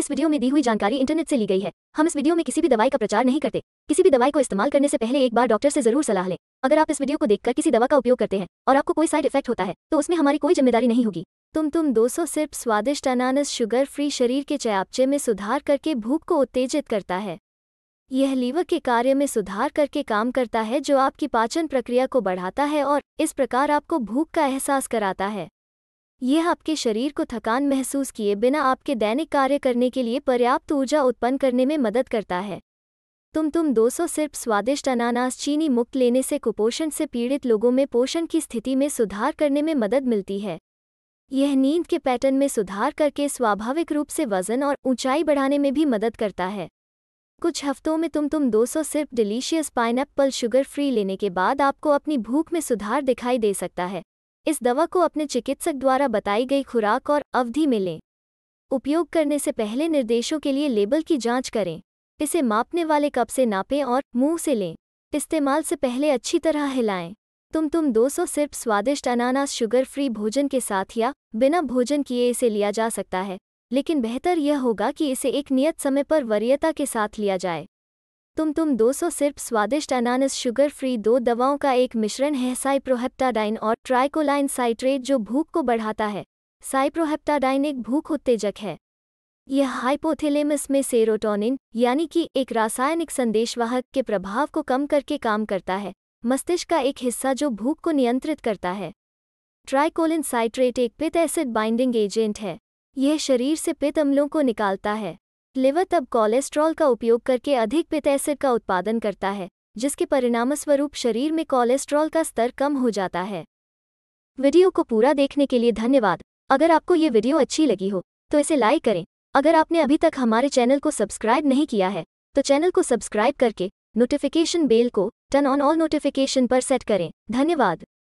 इस वीडियो में दी हुई जानकारी इंटरनेट से ली गई है हम इस वीडियो में किसी भी दवाई का प्रचार नहीं करते किसी भी दवाई को इस्तेमाल करने से पहले एक बार डॉक्टर से जरूर सलाह लें अगर आप इस वीडियो को देखकर किसी दवा का उपयोग करते हैं और आपको कोई साइड इफेक्ट होता है तो उसमें हमारी कोई जिम्मेदारी नहीं होगी तुम तुम दो सिर्फ स्वादिष्ट अनानस शुगर फ्री शरीर के चयापचे में सुधार करके भूख को उत्तेजित करता है यह लीवर के कार्य में सुधार करके काम करता है जो आपकी पाचन प्रक्रिया को बढ़ाता है और इस प्रकार आपको भूख का एहसास कराता है यह आपके शरीर को थकान महसूस किए बिना आपके दैनिक कार्य करने के लिए पर्याप्त ऊर्जा उत्पन्न करने में मदद करता है तुम तुम 200 सिर्फ स्वादिष्ट अनानास चीनी मुक्त लेने से कुपोषण से पीड़ित लोगों में पोषण की स्थिति में सुधार करने में मदद मिलती है यह नींद के पैटर्न में सुधार करके स्वाभाविक रूप से वजन और ऊंचाई बढ़ाने में भी मदद करता है कुछ हफ्तों में तुम तुम 200 सिर्फ डिलीशियस पाइनएप्पल शुगर फ्री लेने के बाद आपको अपनी भूख में सुधार दिखाई दे सकता है इस दवा को अपने चिकित्सक द्वारा बताई गई खुराक और अवधि में लें उपयोग करने से पहले निर्देशों के लिए लेबल की जांच करें इसे मापने वाले कप से नापें और मुंह से लें इस्तेमाल से पहले अच्छी तरह हिलाएं तुम तुम 200 सिर्फ स्वादिष्ट अनानास शुगर फ्री भोजन के साथ या बिना भोजन किए इसे लिया जा सकता है लेकिन बेहतर यह होगा कि इसे एक नियत समय पर वरीयता के साथ लिया जाए तुम तुम 200 सिर्फ स्वादिष्ट अनानस शुगर फ्री दो दवाओं का एक मिश्रण है साइप्रोहेप्टाडाइन और ट्राइकोलाइन साइट्रेट जो भूख को बढ़ाता है साइप्रोहेप्टाडाइन एक भूख उत्तेजक है यह हाइपोथेलेमस में सेरोटोनिन यानी कि एक रासायनिक संदेशवाहक के प्रभाव को कम करके काम करता है मस्तिष्क का एक हिस्सा जो भूख को नियंत्रित करता है ट्राइकोलिन साइट्रेट एक पित एसिड बाइंडिंग एजेंट है यह शरीर से पित अम्लों को निकालता है लिवर तब कोलेस्ट्रॉल का उपयोग करके अधिक पित्त का उत्पादन करता है जिसके परिणामस्वरूप शरीर में कोलेस्ट्रॉल का स्तर कम हो जाता है वीडियो को पूरा देखने के लिए धन्यवाद अगर आपको ये वीडियो अच्छी लगी हो तो इसे लाइक करें अगर आपने अभी तक हमारे चैनल को सब्सक्राइब नहीं किया है तो चैनल को सब्सक्राइब करके नोटिफिकेशन बेल को टर्न ऑन ऑल नोटिफिकेशन पर सेट करें धन्यवाद